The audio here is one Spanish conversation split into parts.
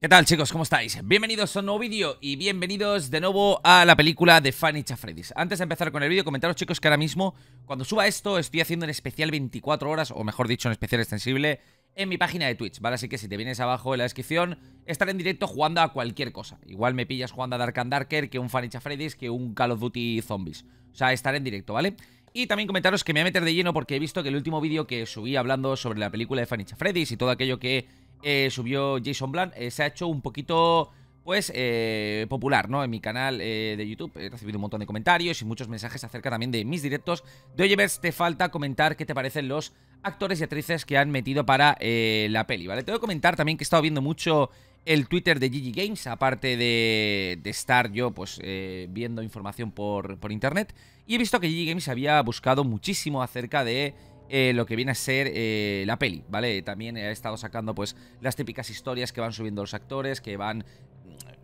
¿Qué tal chicos? ¿Cómo estáis? Bienvenidos a un nuevo vídeo y bienvenidos de nuevo a la película de Fanny Freddy's. Antes de empezar con el vídeo, comentaros chicos que ahora mismo, cuando suba esto, estoy haciendo un especial 24 horas, o mejor dicho, un especial extensible, en mi página de Twitch, ¿vale? Así que si te vienes abajo en la descripción, estaré en directo jugando a cualquier cosa. Igual me pillas jugando a Dark and Darker, que un Fanny Freddy's, que un Call of Duty Zombies. O sea, estaré en directo, ¿vale? Y también comentaros que me voy a meter de lleno porque he visto que el último vídeo que subí hablando sobre la película de Fanny Freddy's y todo aquello que eh, subió Jason Bland, eh, se ha hecho un poquito pues eh, popular, ¿no? En mi canal de YouTube he recibido un montón de comentarios y muchos mensajes acerca también de mis directos. De oye, ves, te falta comentar qué te parecen los actores y actrices que han metido para la peli, ¿vale? Te voy a comentar también que he estado viendo mucho el Twitter de Gigi Games, aparte de, estar yo, pues, viendo información por, por internet. Y he visto que GG Games había buscado muchísimo acerca de eh, lo que viene a ser eh, la peli, ¿vale? También he estado sacando pues las típicas historias que van subiendo los actores, que van,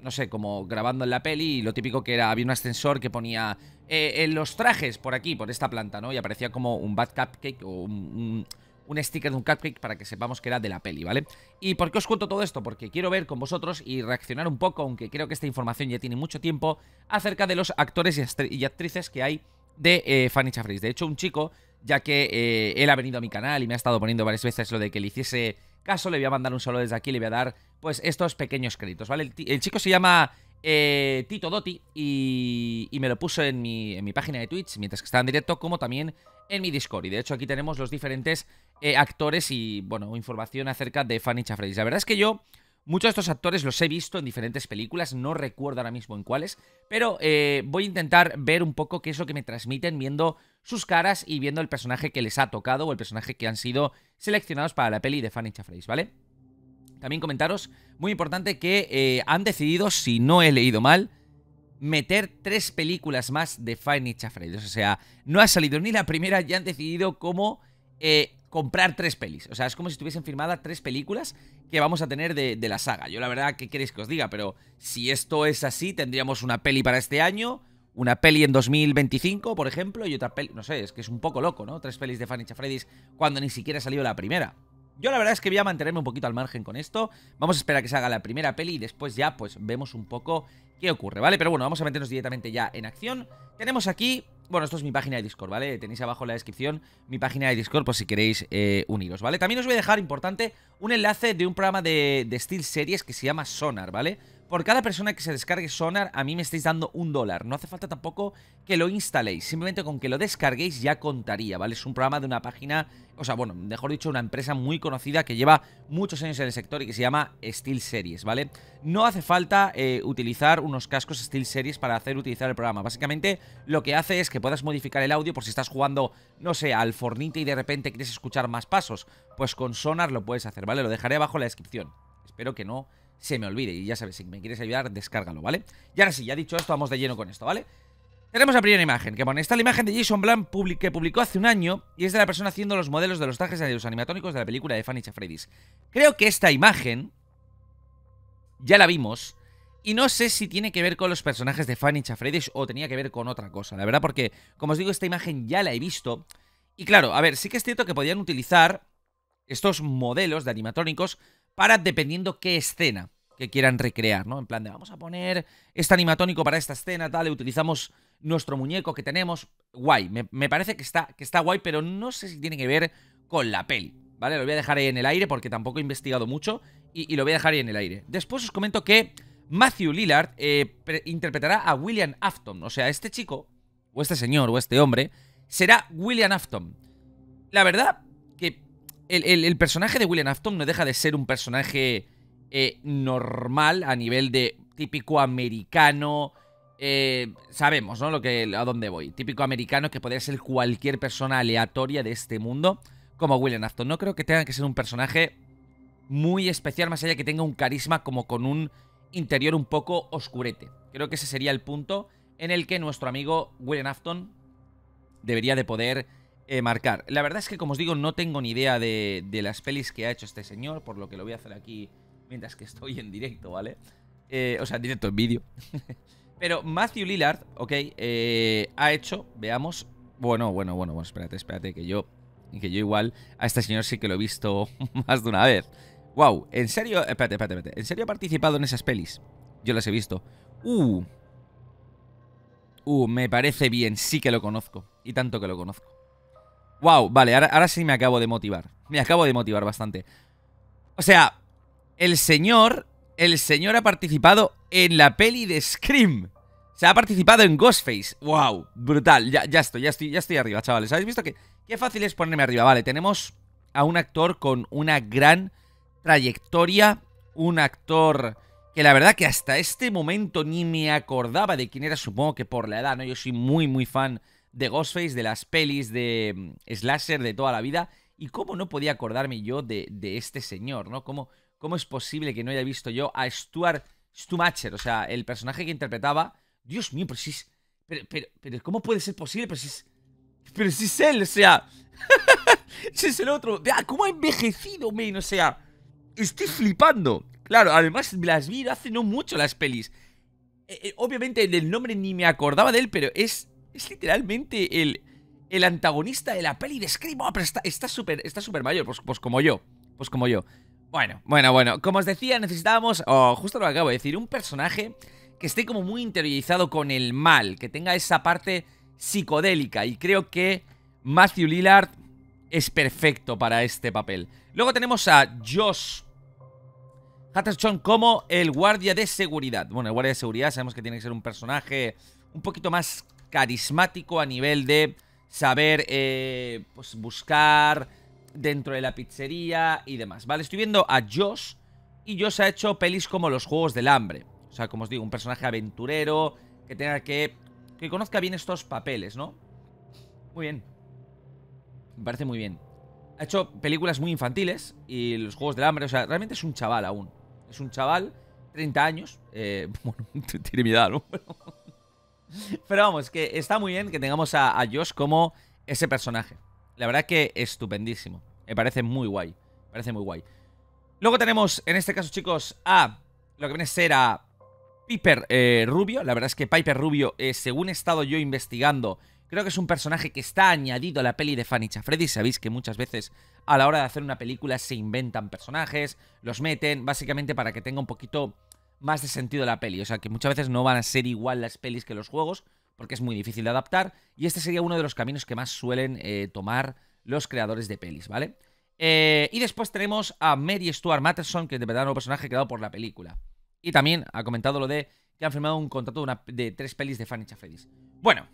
no sé, como grabando en la peli y lo típico que era, había un ascensor que ponía eh, en los trajes por aquí, por esta planta, ¿no? Y aparecía como un bad cupcake o un, un sticker de un cupcake para que sepamos que era de la peli, ¿vale? ¿Y por qué os cuento todo esto? Porque quiero ver con vosotros y reaccionar un poco, aunque creo que esta información ya tiene mucho tiempo, acerca de los actores y actrices que hay de Fanny Chaffreys. De hecho, un chico ya que eh, él ha venido a mi canal y me ha estado poniendo varias veces lo de que le hiciese caso, le voy a mandar un solo desde aquí, le voy a dar pues estos pequeños créditos, ¿vale? El, chico se llama eh, Tito Dotti y, me lo puso en mi, en mi, página de Twitch mientras que estaba en directo, como también en mi Discord. Y de hecho aquí tenemos los diferentes eh, actores y, bueno, información acerca de Fanny Chafredis. La verdad es que yo Muchos de estos actores los he visto en diferentes películas, no recuerdo ahora mismo en cuáles, pero eh, voy a intentar ver un poco qué es lo que me transmiten viendo sus caras y viendo el personaje que les ha tocado o el personaje que han sido seleccionados para la peli de Fanny Chafrays, ¿vale? También comentaros, muy importante que eh, han decidido, si no he leído mal, meter tres películas más de Fanny Chafrays. O sea, no ha salido ni la primera, ya han decidido cómo... Eh, comprar tres pelis. O sea, es como si estuviesen firmadas tres películas que vamos a tener de, la saga. Yo la verdad, ¿qué queréis que os diga? Pero si esto es así, tendríamos una peli para este año, una peli en 2025, por ejemplo, y otra peli... No sé, es que es un poco loco, ¿no? Tres pelis de Fanny Freddy's cuando ni siquiera ha salido la primera. Yo la verdad es que voy a mantenerme un poquito al margen con esto. Vamos a esperar a que se haga la primera peli y después ya pues vemos un poco qué ocurre, ¿vale? Pero bueno, vamos a meternos directamente ya en acción. Tenemos aquí... Bueno, esto es mi página de Discord, ¿vale? Tenéis abajo en la descripción mi página de Discord por si queréis eh, uniros, ¿vale? También os voy a dejar, importante, un enlace de un programa de, de Steel Series que se llama Sonar, ¿vale? Por cada persona que se descargue Sonar, a mí me estáis dando un dólar. No hace falta tampoco que lo instaléis. Simplemente con que lo descarguéis ya contaría, ¿vale? Es un programa de una página, o sea, bueno, mejor dicho, una empresa muy conocida que lleva muchos años en el sector y que se llama Steel Series, ¿vale? No hace falta eh, utilizar unos cascos Steel Series para hacer utilizar el programa. Básicamente, lo que hace es que puedas modificar el audio por si estás jugando, no sé, al Fornite y de repente quieres escuchar más pasos. Pues con Sonar lo puedes hacer, ¿vale? Lo dejaré abajo en la descripción. Espero que no se me olvide. Y ya sabes, si me quieres ayudar, descárgalo, ¿vale? Y ahora sí, ya dicho esto, vamos de lleno con esto, ¿vale? Tenemos la primera imagen, que bueno, está la imagen de Jason Blanc que publicó hace un año y es de la persona haciendo los modelos de los trajes de los animatónicos de la película de Fanny Chafredis. Creo que esta imagen ya la vimos y no sé si tiene que ver con los personajes de Fanny Chafredis o tenía que ver con otra cosa, la verdad, porque como os digo, esta imagen ya la he visto. Y claro, a ver, sí que es cierto que podían utilizar estos modelos de animatónicos para dependiendo qué escena que quieran recrear, ¿no? En plan de vamos a poner este animatónico para esta escena, tal, utilizamos nuestro muñeco que tenemos. Guay, me, parece que está, que está guay, pero no sé si tiene que ver con la peli, ¿vale? Lo voy a dejar ahí en el aire porque tampoco he investigado mucho y, lo voy a dejar ahí en el aire. Después os comento que Matthew Lillard eh, interpretará a William Afton, o sea, este chico, o este señor, o este hombre, será William Afton. La verdad, el, personaje de William Afton no deja de ser un personaje eh, normal a nivel de típico americano. Eh, sabemos, ¿no? Lo que, a dónde voy. Típico americano que podría ser cualquier persona aleatoria de este mundo, como William Afton. No creo que tenga que ser un personaje muy especial, más allá que tenga un carisma como con un interior un poco oscurete. Creo que ese sería el punto en el que nuestro amigo William Afton debería de poder eh, marcar. La verdad es que, como os digo, no tengo ni idea de, las pelis que ha hecho este señor, por lo que lo voy a hacer aquí mientras que estoy en directo, ¿vale? Eh, o sea, en directo en vídeo. Pero Matthew Lillard, ok, eh, ha hecho, veamos. Bueno, bueno, bueno, bueno, espérate, espérate, que yo. Que yo igual a este señor sí que lo he visto más de una vez. Wow, en serio. Espérate, espérate, espérate. ¿En serio ha participado en esas pelis? Yo las he visto. Uh. Uh, me parece bien, sí que lo conozco. Y tanto que lo conozco. Wow, vale, ahora, sí me acabo de motivar. Me acabo de motivar bastante. O sea, el señor, el señor ha participado en la peli de Scream. Se ha participado en Ghostface. Wow, brutal. Ya, estoy, ya estoy, ya estoy arriba, chavales. ¿Habéis visto que qué fácil es ponerme arriba? Vale, tenemos a un actor con una gran trayectoria, un actor que la verdad que hasta este momento ni me acordaba de quién era, supongo que por la edad, ¿no? Yo soy muy, muy fan de Ghostface, de las pelis de mm, Slasher de toda la vida. Y cómo no podía acordarme yo de, este señor, ¿no? ¿Cómo, ¿Cómo es posible que no haya visto yo a Stuart Stumacher? O sea, el personaje que interpretaba. Dios mío, pero si es. Pero, pero, ¿cómo puede ser posible? Pero si es. Pero si es él, o sea. si es el otro. ¿Cómo ha envejecido, me? O sea. Estoy flipando. Claro, además las vi hace no mucho las pelis. Eh, eh, obviamente del nombre ni me acordaba de él, pero es es literalmente el, antagonista de la peli de Scream. Oh, pero está súper está mayor, pues, pues como yo. Pues como yo. Bueno, bueno, bueno. Como os decía, necesitábamos, justo lo acabo de decir, un personaje que esté como muy interiorizado con el mal, que tenga esa parte psicodélica. Y creo que Matthew Lillard es perfecto para este papel. Luego tenemos a Josh Hatterson como el guardia de seguridad. Bueno, el guardia de seguridad sabemos que tiene que ser un personaje un poquito más carismático a nivel de saber eh, pues buscar dentro de la pizzería y demás, ¿vale? Estoy viendo a Josh y Josh ha hecho pelis como los Juegos del Hambre. O sea, como os digo, un personaje aventurero que tenga que... que conozca bien estos papeles, ¿no? Muy bien. Me parece muy bien. Ha hecho películas muy infantiles y los Juegos del Hambre, o sea, realmente es un chaval aún. Es un chaval, 30 años, eh, bueno, tiene mi edad, ¿no? Pero vamos, que está muy bien que tengamos a, Josh como ese personaje. La verdad que estupendísimo. Me parece muy guay. Me parece muy guay. Luego tenemos, en este caso, chicos, a lo que viene a ser a Piper eh, Rubio. La verdad es que Piper Rubio, eh, según he estado yo investigando, creo que es un personaje que está añadido a la peli de Fanny Chafredi Sabéis que muchas veces a la hora de hacer una película se inventan personajes, los meten, básicamente para que tenga un poquito más de sentido la peli. O sea, que muchas veces no van a ser igual las pelis que los juegos, porque es muy difícil de adaptar. Y este sería uno de los caminos que más suelen eh, tomar los creadores de pelis, ¿vale? Eh, y después tenemos a Mary Stuart Matterson, que es de verdad un personaje creado por la película. Y también ha comentado lo de que han firmado un contrato de, tres pelis de Fanny Freddy's. Bueno,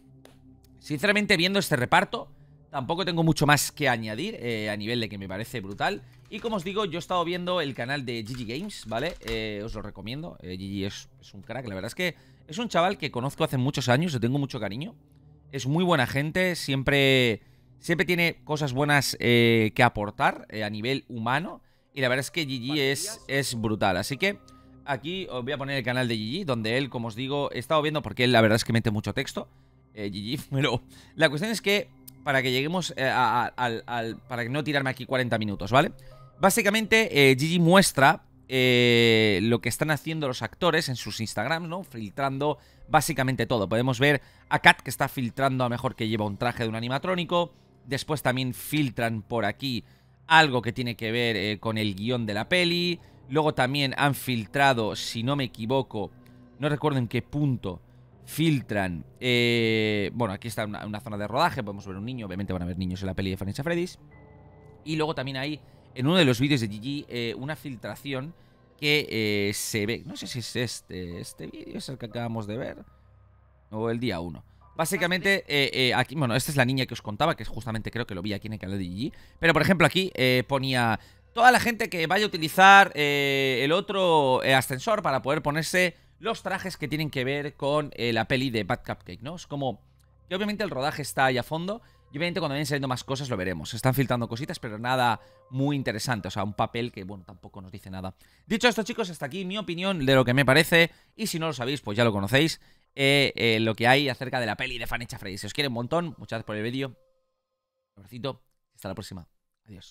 sinceramente, viendo este reparto, Tampoco tengo mucho más que añadir eh, a nivel de que me parece brutal. Y como os digo, yo he estado viendo el canal de GG Games, ¿vale? Eh, os lo recomiendo. GG eh, es, un crack. La verdad es que es un chaval que conozco hace muchos años, le tengo mucho cariño. Es muy buena gente, siempre, siempre tiene cosas buenas que aportar a nivel humano. Y la verdad es que GG es, es brutal. Así que aquí os voy a poner el canal de GG, donde él, como os digo, he estado viendo porque él la verdad es que mete mucho texto. GG, pero la cuestión es que para que lleguemos eh, al... para que no tirarme aquí 40 minutos, ¿vale? Básicamente, eh, Gigi muestra eh, lo que están haciendo los actores en sus Instagrams, ¿no? Filtrando básicamente todo. Podemos ver a Kat que está filtrando a mejor que lleva un traje de un animatrónico. Después también filtran por aquí algo que tiene que ver con el guión de la peli. Luego también han filtrado, si no me equivoco, no recuerdo en qué punto, filtran. Eh, bueno, aquí está una, zona de rodaje, podemos ver un niño, obviamente van a ver niños en la peli de Fanny Freddy's. Y luego también hay, en uno de los vídeos de Gigi, eh, una filtración que eh, se ve, no sé si es este, este vídeo es el que acabamos de ver, o el día 1. Básicamente, ah, aquí, bueno, esta es la niña que os contaba, que justamente creo que lo vi aquí en el canal de GG. Pero, por ejemplo, aquí ponía toda la gente que vaya a utilizar el otro ascensor para poder ponerse los trajes que tienen que ver con eh, la peli de Bad Cupcake, ¿no? Es como... que obviamente el rodaje está ahí a fondo. Y obviamente cuando vayan saliendo más cosas lo veremos. están filtrando cositas, pero nada muy interesante. O sea, un papel que, bueno, tampoco nos dice nada. Dicho esto, chicos, hasta aquí mi opinión de lo que me parece. Y si no lo sabéis, pues ya lo conocéis. Eh, eh, lo que hay acerca de la peli de Fan Frey. Freddy. Si os quiere un montón, muchas gracias por el vídeo. Un abracito. Hasta la próxima.